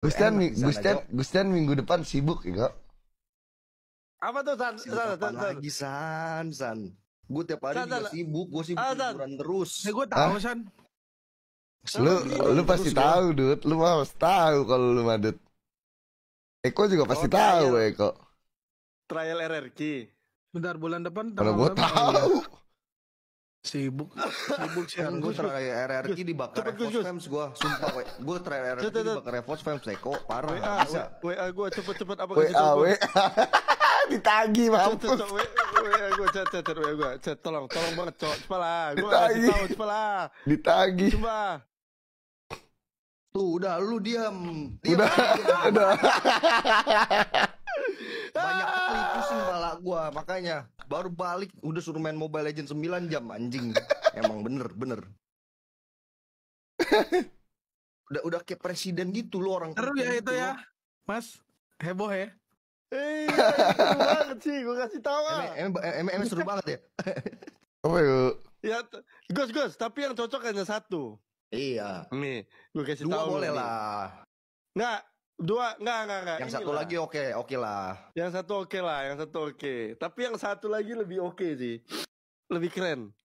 Gustian, Gustian, Gustian minggu depan sibuk ya kok? Apa tuh San? San, San, San. Lagi San, San. Gue tiap hari juga sibuk, gue sibuk ah, liburan terus. Ya, eh, gue tahu San. Lu, lu pasti tahu, Dut. Lu harus tahu kalau lu madut. Eko juga pasti tahu, Eko. Trial RRQ. Bentar bulan depan. Kalau gue tahu. Oh, iya. Sibuk, sibuk sih. gue terakhir RRQ dibakar Revox Fams gue, sumpah weh Gue terakhir RRQ dibakar Revox Fams, Eko, parah. WA, bisa. WA gue cepet-cepet apa WA, WA. Ditagi mampus. WA gue, chat, chat, chat WA gue, chat, tolong, tolong banget, cok, cepet lah. Gue kasih tau, cepet lah. Ditagi. Coba. Tuh, udah, lu diam. Udah, udah. Banyak pusing malah gue, makanya baru balik udah suruh main Mobile Legends 9 jam anjing emang bener bener udah udah kayak presiden gitu lo orang terus ya itu gitu ya mas heboh ya Eh, seru gitu banget sih, gue kasih tahu. Emang seru banget ya. Oh, ya, Gus Gus, tapi yang cocok hanya satu. Iya. Nih, gue kasih Dua tahu. boleh lah. Enggak, Dua, enggak, enggak, enggak. Yang Inilah. satu lagi oke, okay, oke okay lah. Yang satu oke okay lah, yang satu oke. Okay. Tapi yang satu lagi lebih oke okay sih. Lebih keren.